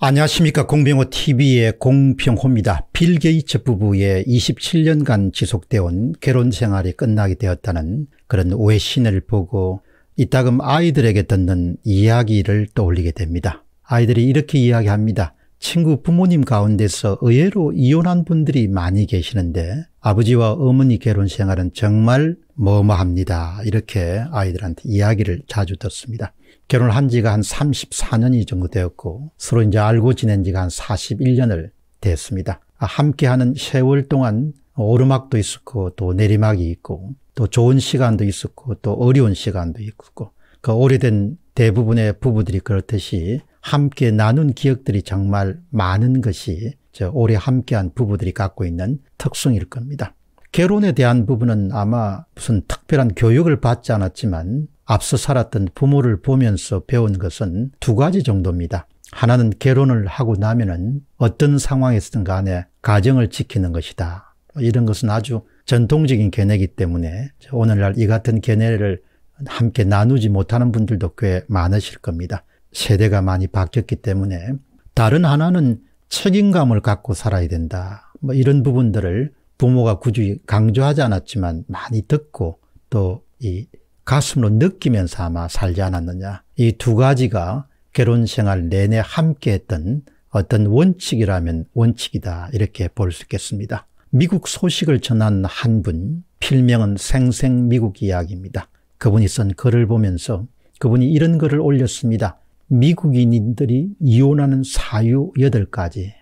안녕하십니까 공병호 tv의 공병호입니다. 빌 게이츠 부부의 27년간 지속돼온 결혼 생활이 끝나게 되었다는 그런 외신을 보고 이따금 아이들에게 듣는 이야기를 떠올리게 됩니다. 아이들이 이렇게 이야기합니다. 친구 부모님 가운데서 의외로 이혼한 분들이 많이 계시는데 아버지와 어머니 결혼 생활은 정말 머머합니다. 이렇게 아이들한테 이야기를 자주 듣습니다. 결혼한 지가 한 34년이 정도 되었고 서로 이제 알고 지낸 지가 한 41년을 됐습니다. 아, 함께하는 세월 동안 오르막도 있었고 또 내리막이 있고 또 좋은 시간도 있었고 또 어려운 시간도 있었고 그 오래된 대부분의 부부들이 그렇듯이 함께 나눈 기억들이 정말 많은 것이 저 오래 함께한 부부들이 갖고 있는 특성일 겁니다. 결혼에 대한 부분은 아마 무슨 특별한 교육을 받지 않았지만 앞서 살았던 부모를 보면서 배운 것은 두 가지 정도입니다. 하나는 결혼을 하고 나면은 어떤 상황에서든 간에 가정을 지키는 것이다. 이런 것은 아주 전통적인 견해이기 때문에 오늘날 이 같은 견해를 함께 나누지 못하는 분들도 꽤 많으실 겁니다. 세대가 많이 바뀌었기 때문에 다른 하나는 책임감을 갖고 살아야 된다. 뭐 이런 부분들을 부모가 굳이 강조하지 않았지만 많이 듣고 또이 가슴으로 느끼면서 아마 살지 않았느냐. 이 두 가지가 결혼 생활 내내 함께 했던 어떤 원칙이라면 원칙이다. 이렇게 볼 수 있겠습니다. 미국 소식을 전한 한 분, 필명은 생생 미국 이야기입니다. 그분이 쓴 글을 보면서 그분이 이런 글을 올렸습니다. 미국인들이 이혼하는 사유 8가지.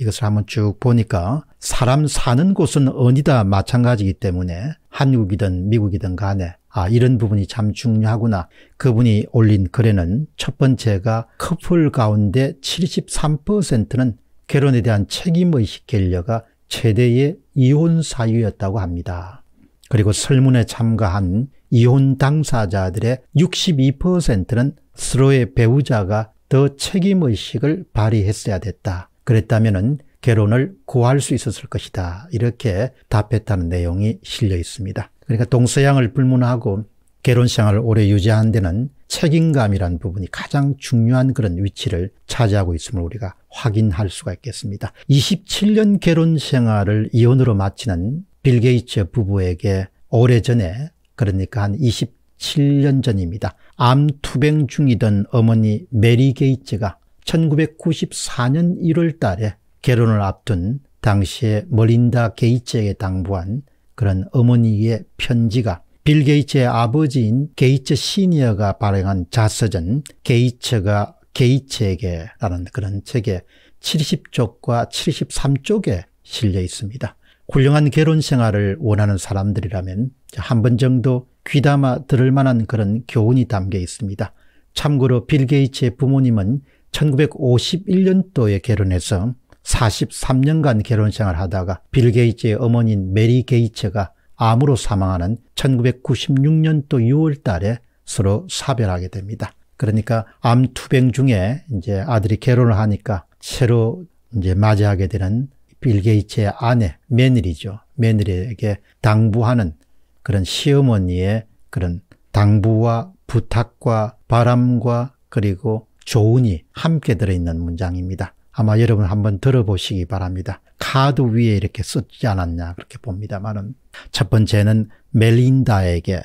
이것을 한번 쭉 보니까 사람 사는 곳은 어디다 마찬가지이기 때문에 한국이든 미국이든 간에 아 이런 부분이 참 중요하구나. 그분이 올린 글에는 첫 번째가 커플 가운데 73%는 결혼에 대한 책임의식 결려가 최대의 이혼 사유였다고 합니다. 그리고 설문에 참가한 이혼 당사자들의 62%는 서로의 배우자가 더 책임의식을 발휘했어야 됐다. 그랬다면 개론을 구할 수 있었을 것이다. 이렇게 답했다는 내용이 실려 있습니다. 그러니까 동서양을 불문하고 개론생활을 오래 유지한는 데는 책임감이란 부분이 가장 중요한 그런 위치를 차지하고 있음을 우리가 확인할 수가 있겠습니다. 27년 개론 생활을 이혼으로 마치는 빌 게이츠 부부에게 오래전에 그러니까 한 27년 전입니다. 암 투병 중이던 어머니 메리 게이츠가 1994년 1월 달에 결혼을 앞둔 당시에 머린다 게이츠에게 당부한 그런 어머니의 편지가 빌 게이츠의 아버지인 게이츠 시니어가 발행한 자서전 게이츠가 게이츠에게라는 그런 책에 70쪽과 73쪽에 실려 있습니다. 훌륭한 결혼 생활을 원하는 사람들이라면 한 번 정도 귀담아 들을 만한 그런 교훈이 담겨 있습니다. 참고로 빌 게이츠의 부모님은 1951년도에 결혼해서 43년간 결혼 생활 하다가 빌 게이츠의 어머니인 메리 게이츠가 암으로 사망하는 1996년도 6월 달에 서로 사별하게 됩니다. 그러니까 암 투병 중에 이제 아들이 결혼을 하니까 새로 이제 맞이하게 되는 빌 게이츠의 아내 며느리죠. 며느리에게 당부하는 그런 시어머니의 그런 당부와 부탁과 바람과 그리고 조언이 함께 들어있는 문장입니다. 아마 여러분 한번 들어보시기 바랍니다. 카드 위에 이렇게 쓰지 않았냐 그렇게 봅니다만은 첫 번째는 멜린다에게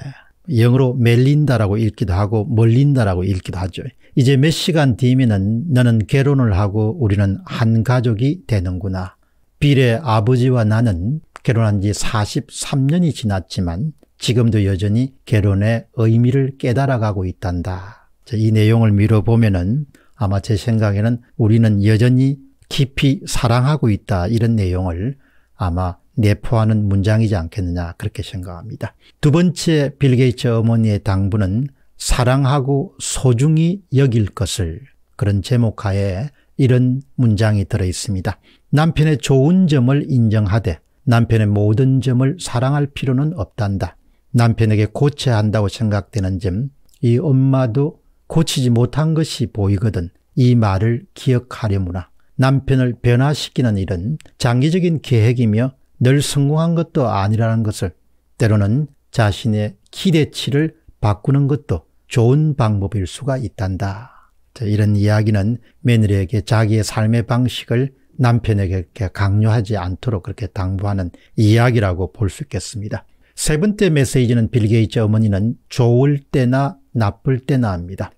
영어로 멜린다라고 읽기도 하고 멀린다라고 읽기도 하죠. 이제 몇 시간 뒤면은 너는 결혼을 하고 우리는 한 가족이 되는구나. 빌의 아버지와 나는 결혼한 지 43년이 지났지만 지금도 여전히 결혼의 의미를 깨달아가고 있단다. 이 내용을 미뤄보면은 아마 제 생각에는 우리는 여전히 깊이 사랑하고 있다 이런 내용을 아마 내포하는 문장이지 않겠느냐 그렇게 생각합니다. 두 번째 빌 게이츠 어머니의 당부는 사랑하고 소중히 여길 것을 그런 제목하에 이런 문장이 들어 있습니다. 남편의 좋은 점을 인정하되 남편의 모든 점을 사랑할 필요는 없단다. 남편에게 고쳐야 한다고 생각되는 점, 이 엄마도 고치지 못한 것이 보이거든 이 말을 기억하려무나 남편을 변화시키는 일은 장기적인 계획이며 늘 성공한 것도 아니라는 것을 때로는 자신의 기대치를 바꾸는 것도 좋은 방법일 수가 있단다. 자, 이런 이야기는 며느리에게 자기의 삶의 방식을 남편에게 강요하지 않도록 그렇게 당부하는 이야기라고 볼 수 있겠습니다. 세 번째 메시지는 빌 게이츠 어머니는 좋을 때나 나쁠 때나 합니다.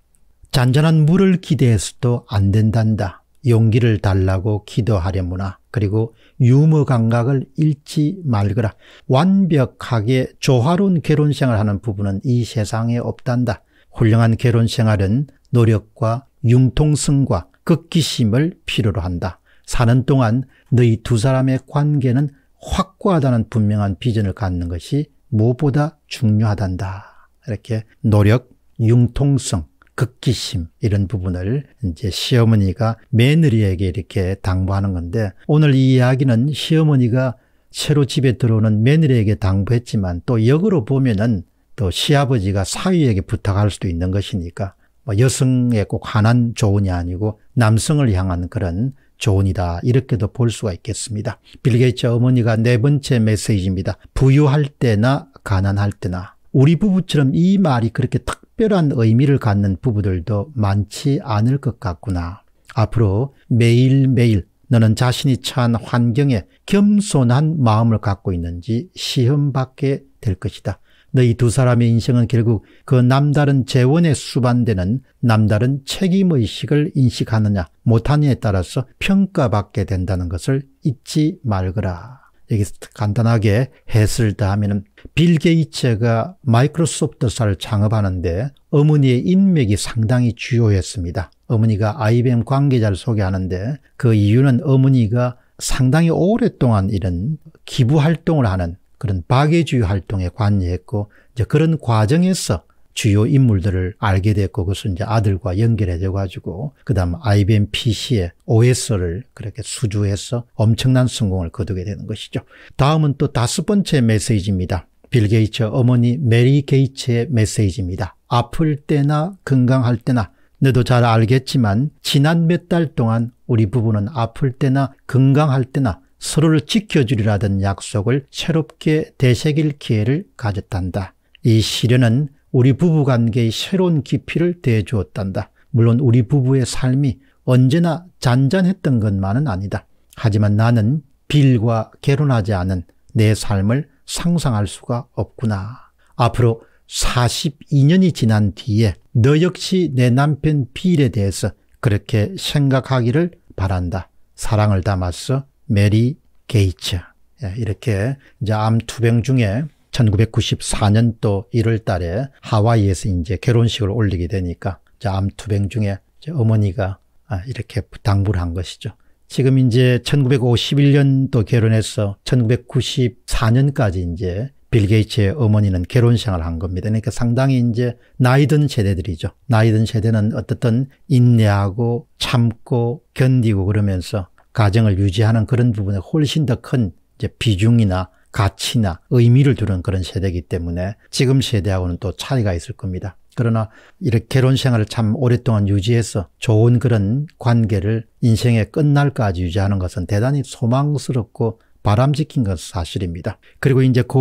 잔잔한 물을 기대해서도 안 된단다. 용기를 달라고 기도하려무나 그리고 유머 감각을 잃지 말거라. 완벽하게 조화로운 결혼생활 하는 부분은이 세상에 없단다. 훌륭한 결혼생활은 노력과 융통성과 극기심을 필요로 한다. 사는 동안 너희 두 사람의 관계는 확고하다는 분명한 비전을 갖는 것이 무엇보다 중요하단다. 이렇게 노력, 융통성, 극기심 이런 부분을 이제 시어머니가 며느리에게 이렇게 당부하는 건데 오늘 이 이야기는 시어머니가 새로 집에 들어오는 며느리에게 당부했지만 또 역으로 보면은 또 시아버지가 사위에게 부탁할 수도 있는 것이니까 뭐 여성에 꼭 한한 조언이 아니고 남성을 향한 그런 조언이다 이렇게도 볼 수가 있겠습니다. 빌 게이츠 어머니가 네 번째 메시지입니다. 부유할 때나 가난할 때나 우리 부부처럼 이 말이 그렇게 탁 특별한 의미를 갖는 부부들도 많지 않을 것 같구나. 앞으로 매일매일 너는 자신이 처한 환경에 겸손한 마음을 갖고 있는지 시험받게 될 것이다. 너희 두 사람의 인생은 결국 그 남다른 재원에 수반되는 남다른 책임의식을 인식하느냐 못하느냐에 따라서 평가받게 된다는 것을 잊지 말거라. 여기서 간단하게 해설을 다하면 은빌 게이츠가 마이크로소프트사를 창업하는데 어머니의 인맥이 상당히 주요했습니다. 어머니가 IBM 관계자를 소개하는데 그 이유는 어머니가 상당히 오랫동안 이런 기부 활동을 하는 그런 박애주의 활동에 관여했고 이제 그런 과정에서 주요 인물들을 알게 됐고 그것은 이제 아들과 연결해 줘 가지고 그다음 IBM PC의 OS를 그렇게 수주해서 엄청난 성공을 거두게 되는 것이죠. 다음은 또 다섯 번째 메시지입니다. 빌 게이츠 어머니 메리 게이츠의 메시지입니다. 아플 때나 건강할 때나 너도 잘 알겠지만 지난 몇 달 동안 우리 부부는 아플 때나 건강할 때나 서로를 지켜주리라던 약속을 새롭게 되새길 기회를 가졌단다. 이 시련은 우리 부부 관계의 새로운 깊이를 대주었단다. 물론 우리 부부의 삶이 언제나 잔잔했던 것만은 아니다. 하지만 나는 빌과 결혼하지 않은 내 삶을 상상할 수가 없구나. 앞으로 42년이 지난 뒤에 너 역시 내 남편 빌에 대해서 그렇게 생각하기를 바란다. 사랑을 담아서 메리 게이츠. 예, 이렇게 이제 암 투병 중에 1994년도 1월 달에 하와이에서 이제 결혼식을 올리게 되니까 암투병 중에 어머니가 아, 이렇게 당부를 한 것이죠. 지금 이제 1951년도 결혼해서 1994년까지 이제 빌 게이츠의 어머니는 결혼 생활을 한 겁니다. 그러니까 상당히 이제 나이든 세대들이죠. 나이든 세대는 어떻든 인내하고 참고 견디고 그러면서 가정을 유지하는 그런 부분에 훨씬 더큰 이제 비중이나 가치나 의미를 두는 그런 세대이기 때문에 지금 세대하고는 또 차이가 있을 겁니다. 그러나 이렇게 결혼 생활을 참 오랫동안 유지해서 좋은 그런 관계를 인생의 끝날까지 유지하는 것은 대단히 소망스럽고 바람직한 것 사실입니다. 그리고 이제 그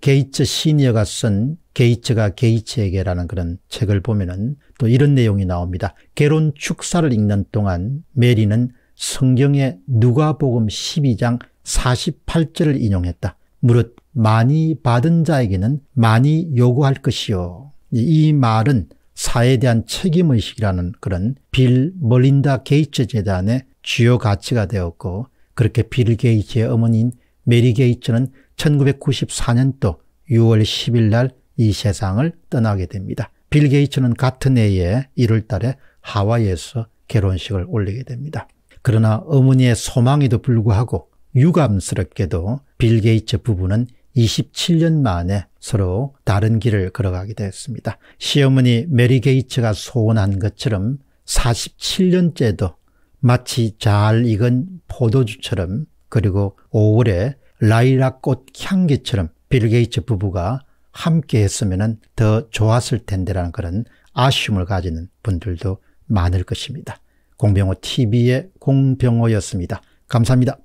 게이츠 시니어가 쓴 게이츠가 게이츠에게라는 그런 책을 보면은 또 이런 내용이 나옵니다. 결혼 축사를 읽는 동안 메리는 성경의 누가복음 12장 48절을 인용했다. 무릇 많이 받은 자에게는 많이 요구할 것이요. 이 말은 사에 대한 책임의식이라는 그런 빌 멀린다 게이츠 재단의 주요 가치가 되었고 그렇게 빌 게이츠의 어머니인 메리 게이츠는 1994년도 6월 10일 날 이 세상을 떠나게 됩니다. 빌 게이츠는 같은 해에 1월 달에 하와이에서 결혼식을 올리게 됩니다. 그러나 어머니의 소망에도 불구하고 유감스럽게도 빌 게이츠 부부는 27년 만에 서로 다른 길을 걸어가게 되었습니다. 시어머니 메리 게이츠가 소원한 것처럼 47년째도 마치 잘 익은 포도주처럼 그리고 5월에 라일락꽃 향기처럼 빌 게이츠 부부가 함께 했으면 더 좋았을 텐데라는 그런 아쉬움을 가지는 분들도 많을 것입니다. 공병호 TV의 공병호였습니다. 감사합니다.